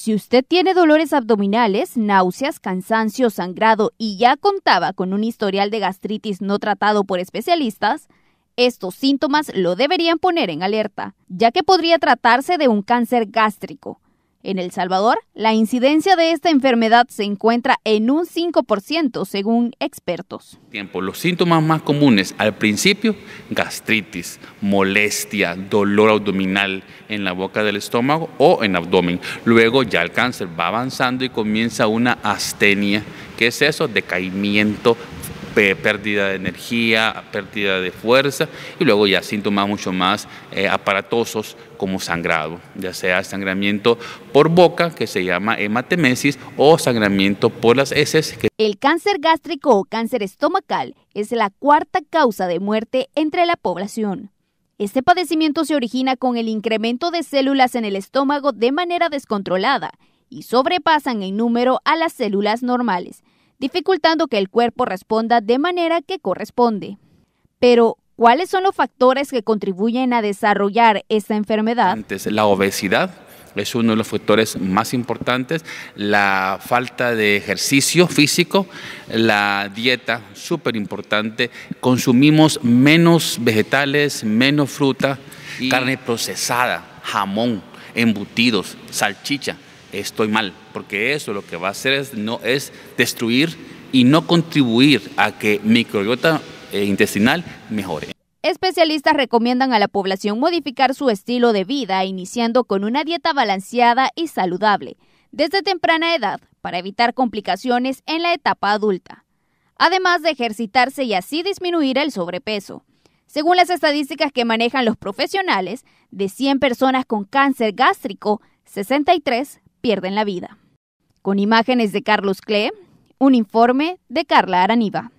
Si usted tiene dolores abdominales, náuseas, cansancio, sangrado y ya contaba con un historial de gastritis no tratado por especialistas, estos síntomas lo deberían poner en alerta, ya que podría tratarse de un cáncer gástrico en El Salvador, la incidencia de esta enfermedad se encuentra en un 5% según expertos. Tiempo. Los síntomas más comunes al principio, gastritis, molestia, dolor abdominal en la boca del estómago o en abdomen. Luego ya el cáncer va avanzando y comienza una astenia. ¿Qué es eso? Decaimiento pérdida de energía, pérdida de fuerza y luego ya síntomas mucho más eh, aparatosos como sangrado, ya sea sangramiento por boca, que se llama hematemesis, o sangramiento por las heces. El cáncer gástrico o cáncer estomacal es la cuarta causa de muerte entre la población. Este padecimiento se origina con el incremento de células en el estómago de manera descontrolada y sobrepasan en número a las células normales dificultando que el cuerpo responda de manera que corresponde. Pero, ¿cuáles son los factores que contribuyen a desarrollar esta enfermedad? Antes, la obesidad es uno de los factores más importantes, la falta de ejercicio físico, la dieta, súper importante, consumimos menos vegetales, menos fruta, carne procesada, jamón, embutidos, salchicha estoy mal, porque eso lo que va a hacer es, no, es destruir y no contribuir a que microbiota eh, intestinal mejore. Especialistas recomiendan a la población modificar su estilo de vida, iniciando con una dieta balanceada y saludable desde temprana edad para evitar complicaciones en la etapa adulta, además de ejercitarse y así disminuir el sobrepeso. Según las estadísticas que manejan los profesionales, de 100 personas con cáncer gástrico, 63 pierden la vida. Con imágenes de Carlos Klee, un informe de Carla Araniva.